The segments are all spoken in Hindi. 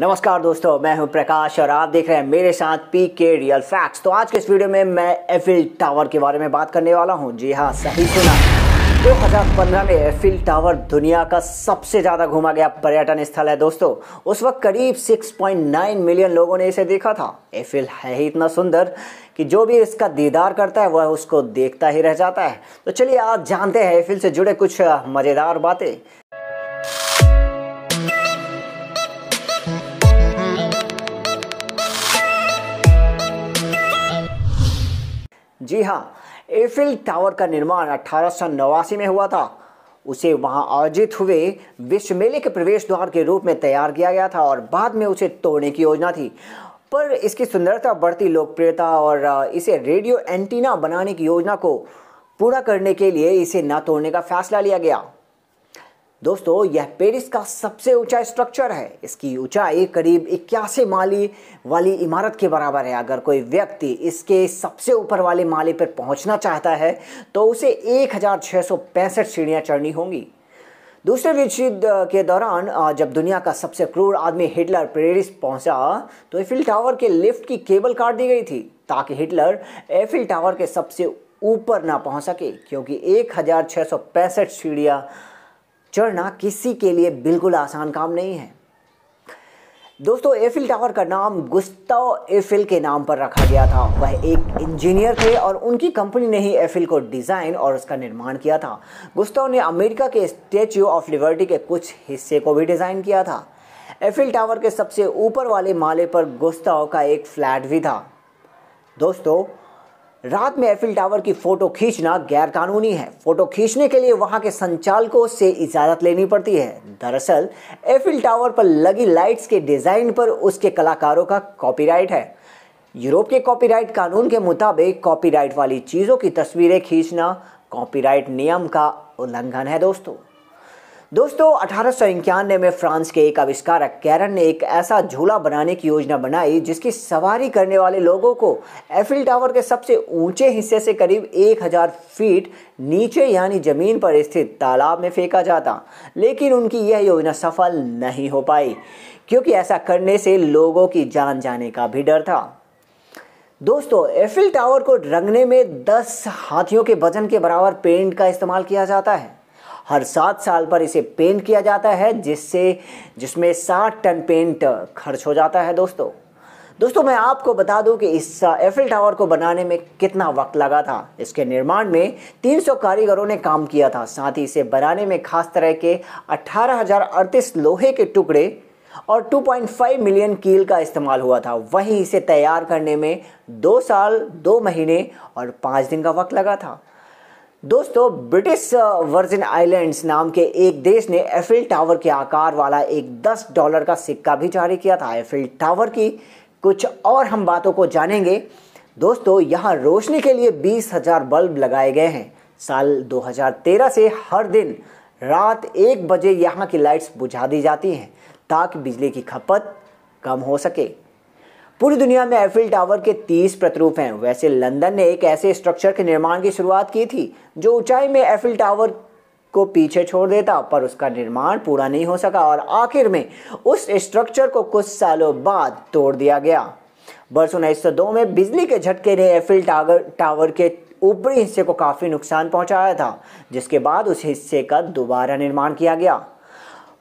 नमस्कार दोस्तों मैं हूं प्रकाश और आप देख रहे हैं मेरे साथ पी के रियल फैक्ट्स तो आज के इस वीडियो में मैं एफिल टावर के बारे में बात करने वाला हूं जी हां सही सुना 2015 में एफिल टावर दुनिया का सबसे ज़्यादा घूमा गया पर्यटन स्थल है दोस्तों उस वक्त करीब 6.9 मिलियन लोगों ने इसे देखा था एफिल है ही इतना सुंदर कि जो भी इसका दीदार करता है वह उसको देखता ही रह जाता है तो चलिए आप जानते हैं एफिल से जुड़े कुछ मज़ेदार बातें जी हाँ एफिल टावर का निर्माण अठारह में हुआ था उसे वहां आयोजित हुए विश्व मेले के प्रवेश द्वार के रूप में तैयार किया गया था और बाद में उसे तोड़ने की योजना थी पर इसकी सुंदरता बढ़ती लोकप्रियता और इसे रेडियो एंटीना बनाने की योजना को पूरा करने के लिए इसे न तोड़ने का फैसला लिया गया दोस्तों यह पेरिस का सबसे ऊंचा स्ट्रक्चर है इसकी ऊंचाई करीब इक्यासी माली वाली इमारत के बराबर है अगर कोई व्यक्ति इसके सबसे ऊपर वाले माले पर पहुंचना चाहता है तो उसे एक सीढ़ियां चढ़नी होंगी दूसरे विश्व युद्ध के दौरान जब दुनिया का सबसे क्रूर आदमी हिटलर पेरिस पहुंचा तो एफिल टावर के लिफ्ट की केबल काट दी गई थी ताकि हिटलर एफिल टावर के सबसे ऊपर ना पहुंच सके क्योंकि एक सीढ़ियां चढ़ना किसी के लिए बिल्कुल आसान काम नहीं है दोस्तों एफिल टावर का नाम गुस्ताव एफिल के नाम पर रखा गया था वह एक इंजीनियर थे और उनकी कंपनी ने ही एफिल को डिज़ाइन और उसका निर्माण किया था गुस्ताव ने अमेरिका के स्टैच्यू ऑफ लिबर्टी के कुछ हिस्से को भी डिज़ाइन किया था एफिल टावर के सबसे ऊपर वाले माले पर गुस्ताव का एक फ्लैट भी था दोस्तों रात में एफिल टावर की फ़ोटो खींचना गैरकानूनी है फ़ोटो खींचने के लिए वहां के संचालकों से इजाज़त लेनी पड़ती है दरअसल एफिल टावर पर लगी लाइट्स के डिज़ाइन पर उसके कलाकारों का कॉपीराइट है यूरोप के कॉपीराइट कानून के मुताबिक कॉपीराइट वाली चीज़ों की तस्वीरें खींचना कॉपीराइट नियम का उल्लंघन है दोस्तों दोस्तों अठारह में फ्रांस के एक आविष्कारक कैरन ने एक ऐसा झूला बनाने की योजना बनाई जिसकी सवारी करने वाले लोगों को एफिल टावर के सबसे ऊंचे हिस्से से करीब 1000 फीट नीचे यानी ज़मीन पर स्थित तालाब में फेंका जाता लेकिन उनकी यह योजना सफल नहीं हो पाई क्योंकि ऐसा करने से लोगों की जान जाने का भी डर था दोस्तों एफिल टावर को रंगने में 10 हाथियों के वजन के बराबर पेंट का इस्तेमाल किया जाता है हर सात साल पर इसे पेंट किया जाता है जिससे जिसमें साठ टन पेंट खर्च हो जाता है दोस्तों दोस्तों मैं आपको बता दूं कि इस एफिल टावर को बनाने में कितना वक्त लगा था इसके निर्माण में 300 कारीगरों ने काम किया था साथ ही इसे बनाने में खास तरह के अठारह लोहे के टुकड़े और 2.5 मिलियन कील का इस्तेमाल हुआ था वहीं इसे तैयार करने में दो साल दो महीने और पाँच दिन का वक्त लगा था दोस्तों ब्रिटिश वर्जिन आइलैंड्स नाम के एक देश ने एफिल टावर के आकार वाला एक 10 डॉलर का सिक्का भी जारी किया था एफिल टावर की कुछ और हम बातों को जानेंगे दोस्तों यहाँ रोशनी के लिए बीस हजार बल्ब लगाए गए हैं साल 2013 से हर दिन रात एक बजे यहाँ की लाइट्स बुझा दी जाती हैं ताकि बिजली की खपत कम हो सके पूरी दुनिया में एफिल टावर के 30 प्रतिरूप हैं वैसे लंदन ने एक ऐसे स्ट्रक्चर के निर्माण की शुरुआत की थी जो ऊंचाई में एफिल टावर को पीछे छोड़ देता पर उसका निर्माण पूरा नहीं हो सका और आखिर में उस स्ट्रक्चर को कुछ सालों बाद तोड़ दिया गया वर्ष उन्नीस में बिजली के झटके ने एफिल टावर टावर के ऊपरी हिस्से को काफ़ी नुकसान पहुंचाया था जिसके बाद उस हिस्से का दोबारा निर्माण किया गया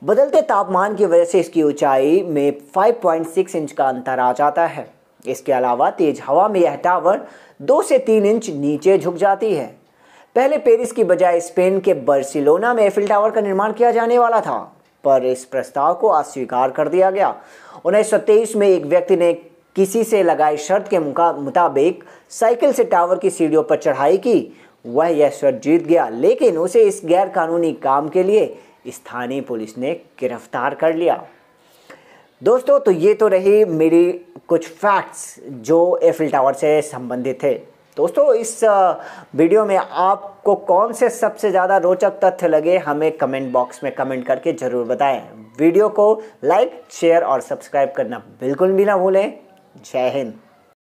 बदलते तापमान की वजह से इसकी ऊंचाई में 5.6 इंच का अंतर आ जाता है इसके अलावा तेज हवा में यह टावर दो से तीन इंच नीचे झुक जाती है पहले पेरिस की बजाय स्पेन के बर्सिलोना में एफिल टावर का निर्माण किया जाने वाला था पर इस प्रस्ताव को अस्वीकार कर दिया गया उन्नीस में एक व्यक्ति ने किसी से लगाई शर्त के मुताबिक साइकिल से टावर की सीढ़ियों पर चढ़ाई की वह यह शर्त जीत गया लेकिन उसे इस गैर कानूनी काम के लिए स्थानीय पुलिस ने गिरफ्तार कर लिया दोस्तों तो ये तो रही मेरी कुछ फैक्ट्स जो एफिल टावर से संबंधित थे दोस्तों इस वीडियो में आपको कौन से सबसे ज़्यादा रोचक तथ्य लगे हमें कमेंट बॉक्स में कमेंट करके ज़रूर बताएं वीडियो को लाइक शेयर और सब्सक्राइब करना बिल्कुल भी ना भूलें जय हिंद